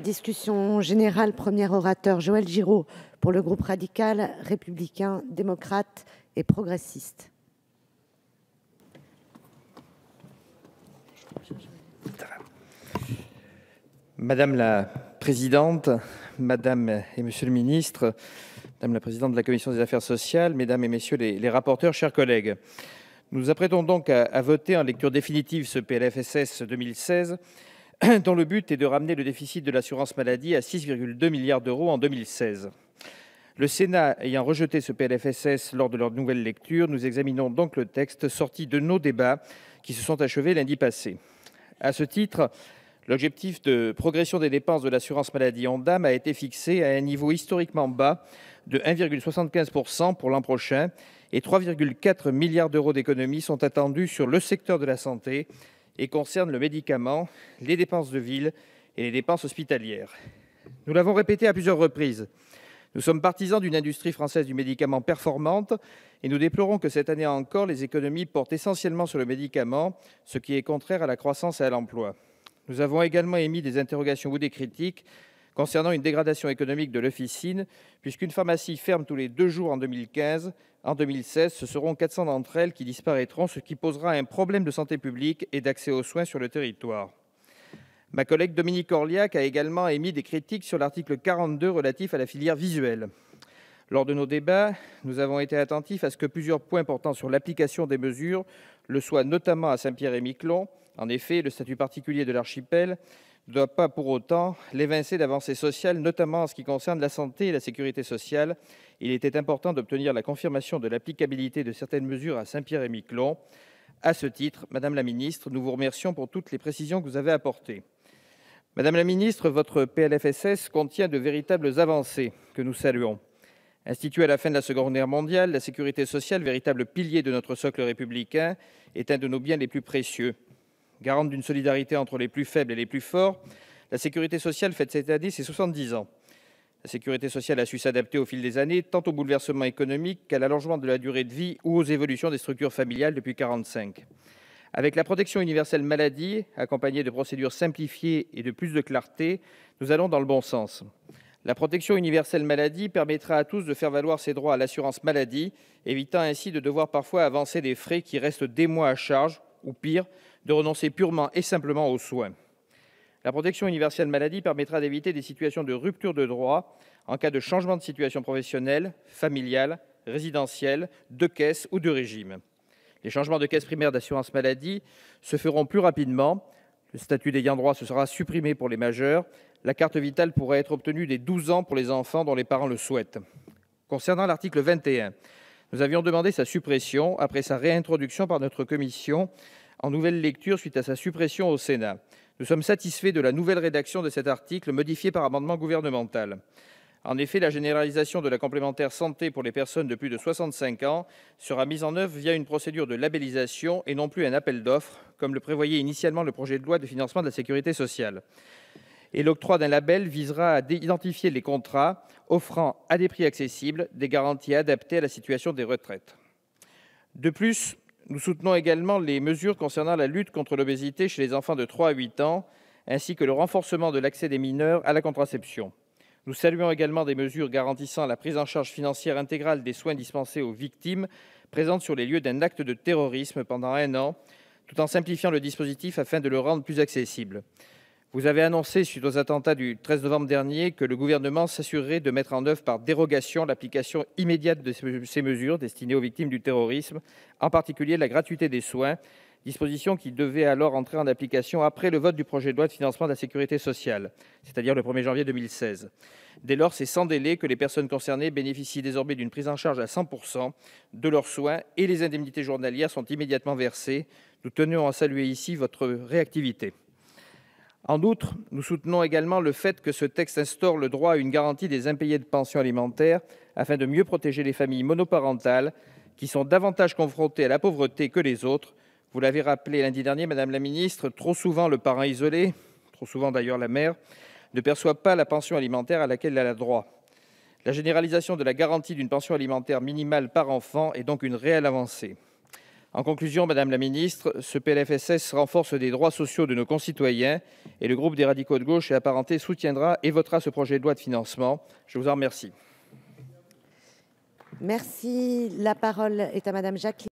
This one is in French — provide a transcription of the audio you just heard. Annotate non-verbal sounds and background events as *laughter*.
Discussion générale, premier orateur, Joël Giraud, pour le groupe radical, républicain, démocrate et progressiste. Madame la Présidente, Madame et Monsieur le Ministre, Madame la Présidente de la Commission des Affaires sociales, Mesdames et Messieurs les, rapporteurs, chers collègues, nous apprêtons donc à voter en lecture définitive ce PLFSS 2016 *clears throat* dont le but est de ramener le déficit de l'assurance maladie à 6,2 milliards d'euros en 2016. Le Sénat ayant rejeté ce PLFSS lors de leur nouvelle lecture, nous examinons donc le texte sorti de nos débats qui se sont achevés lundi passé. À ce titre, l'objectif de progression des dépenses de l'assurance maladie en ONDAM a été fixé à un niveau historiquement bas de 1,75% pour l'an prochain et 3,4 milliards d'euros d'économies sont attendus sur le secteur de la santé et concerne le médicament, les dépenses de ville et les dépenses hospitalières. Nous l'avons répété à plusieurs reprises, nous sommes partisans d'une industrie française du médicament performante et nous déplorons que cette année encore les économies portent essentiellement sur le médicament, ce qui est contraire à la croissance et à l'emploi. Nous avons également émis des interrogations ou des critiques concernant une dégradation économique de l'officine, puisqu'une pharmacie ferme tous les deux jours en 2015. En 2016, ce seront 400 d'entre elles qui disparaîtront, ce qui posera un problème de santé publique et d'accès aux soins sur le territoire. Ma collègue Dominique Orliac a également émis des critiques sur l'article 42 relatif à la filière visuelle. Lors de nos débats, nous avons été attentifs à ce que plusieurs points portant sur l'application des mesures le soient notamment à Saint-Pierre-et-Miquelon. En effet, le statut particulier de l'archipel ne doit pas pour autant l'évincer d'avancées sociales, notamment en ce qui concerne la santé et la sécurité sociale. Il était important d'obtenir la confirmation de l'applicabilité de certaines mesures à Saint-Pierre-et-Miquelon. À ce titre, madame la ministre, nous vous remercions pour toutes les précisions que vous avez apportées. Madame la ministre, votre PLFSS contient de véritables avancées que nous saluons. Instituée à la fin de la Seconde Guerre mondiale, la sécurité sociale, véritable pilier de notre socle républicain, est un de nos biens les plus précieux. Garante d'une solidarité entre les plus faibles et les plus forts, la sécurité sociale fête cet année ses 70 ans. La sécurité sociale a su s'adapter au fil des années, tant aux bouleversements économiques qu'à l'allongement de la durée de vie ou aux évolutions des structures familiales depuis 1945. Avec la protection universelle maladie, accompagnée de procédures simplifiées et de plus de clarté, nous allons dans le bon sens. La protection universelle maladie permettra à tous de faire valoir ses droits à l'assurance maladie, évitant ainsi de devoir parfois avancer des frais qui restent des mois à charge ou pire, de renoncer purement et simplement aux soins. La protection universelle maladie permettra d'éviter des situations de rupture de droit en cas de changement de situation professionnelle, familiale, résidentielle, de caisse ou de régime. Les changements de caisse primaire d'assurance maladie se feront plus rapidement. Le statut des d'ayant droit se sera supprimé pour les majeurs. La carte vitale pourra être obtenue dès 12 ans pour les enfants dont les parents le souhaitent. Concernant l'article 21, nous avions demandé sa suppression après sa réintroduction par notre commission en nouvelle lecture, suite à sa suppression au Sénat. Nous sommes satisfaits de la nouvelle rédaction de cet article, modifié par amendement gouvernemental. En effet, la généralisation de la complémentaire santé pour les personnes de plus de 65 ans sera mise en œuvre via une procédure de labellisation et non plus un appel d'offres, comme le prévoyait initialement le projet de loi de financement de la sécurité sociale et l'octroi d'un label visera à identifier les contrats offrant à des prix accessibles des garanties adaptées à la situation des retraites. De plus, nous soutenons également les mesures concernant la lutte contre l'obésité chez les enfants de 3 à 8 ans, ainsi que le renforcement de l'accès des mineurs à la contraception. Nous saluons également des mesures garantissant la prise en charge financière intégrale des soins dispensés aux victimes présentes sur les lieux d'un acte de terrorisme pendant un an, tout en simplifiant le dispositif afin de le rendre plus accessible. Vous avez annoncé, suite aux attentats du 13 novembre dernier, que le gouvernement s'assurerait de mettre en œuvre par dérogation l'application immédiate de ces mesures destinées aux victimes du terrorisme, en particulier la gratuité des soins, disposition qui devait alors entrer en application après le vote du projet de loi de financement de la sécurité sociale, c'est-à-dire le 1er janvier 2016. Dès lors, c'est sans délai que les personnes concernées bénéficient désormais d'une prise en charge à 100% de leurs soins et les indemnités journalières sont immédiatement versées. Nous tenons à saluer ici votre réactivité. En outre, nous soutenons également le fait que ce texte instaure le droit à une garantie des impayés de pension alimentaires, afin de mieux protéger les familles monoparentales, qui sont davantage confrontées à la pauvreté que les autres. Vous l'avez rappelé lundi dernier, madame la ministre, trop souvent le parent isolé, trop souvent d'ailleurs la mère, ne perçoit pas la pension alimentaire à laquelle elle a droit. La généralisation de la garantie d'une pension alimentaire minimale par enfant est donc une réelle avancée. En conclusion, Madame la Ministre, ce PLFSS renforce les droits sociaux de nos concitoyens et le groupe des radicaux de gauche et apparentés soutiendra et votera ce projet de loi de financement. Je vous en remercie. Merci. La parole est à Madame Jacqueline.